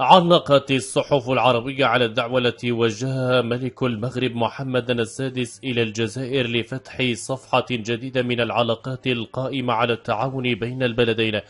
علقت الصحف العربية على الدعوة التي وجهها ملك المغرب محمد السادس إلى الجزائر لفتح صفحة جديدة من العلاقات القائمة على التعاون بين البلدين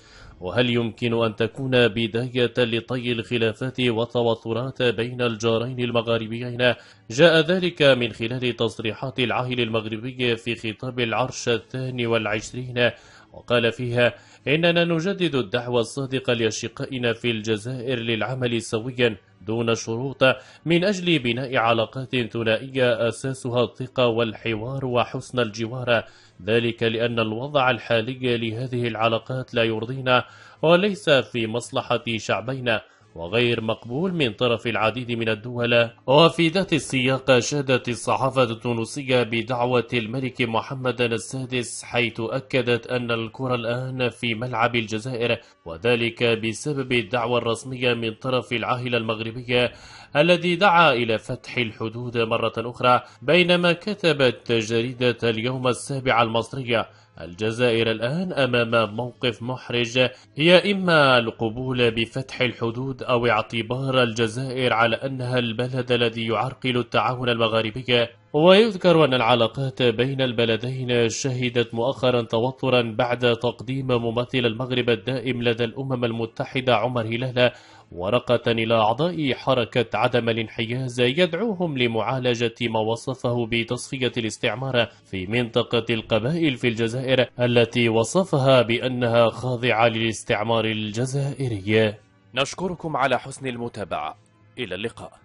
وهل يمكن أن تكون بداية لطي الخلافات والتوترات بين الجارين المغاربيين جاء ذلك من خلال تصريحات العاهل المغربي في خطاب العرش الثاني والعشرين وقال فيها إننا نجدد الدعوة الصادقة لأشقائنا في الجزائر للعمل سويا دون شروط من أجل بناء علاقات ثنائية أساسها الثقة والحوار وحسن الجوار ذلك لأن الوضع الحالي لهذه العلاقات لا يرضينا وليس في مصلحة شعبينا وغير مقبول من طرف العديد من الدول وفي ذات السياق شهدت الصحافة التونسية بدعوة الملك محمد السادس حيث أكدت أن الكرة الآن في ملعب الجزائر وذلك بسبب الدعوة الرسمية من طرف العاهلة المغربية الذي دعا إلى فتح الحدود مرة أخرى بينما كتبت جريدة اليوم السابع المصرية الجزائر الآن أمام موقف محرج هي إما القبول بفتح الحدود أو اعتبار الجزائر على أنها البلد الذي يعرقل التعاون المغاربي ويذكر أن العلاقات بين البلدين شهدت مؤخرا توترا بعد تقديم ممثل المغرب الدائم لدى الأمم المتحدة عمر هلالة ورقة إلى أعضاء حركة عدم الانحياز يدعوهم لمعالجة ما وصفه بتصفية الاستعمار في منطقة القبائل في الجزائر التي وصفها بأنها خاضعة للاستعمار الجزائري نشكركم على حسن المتابعة إلى اللقاء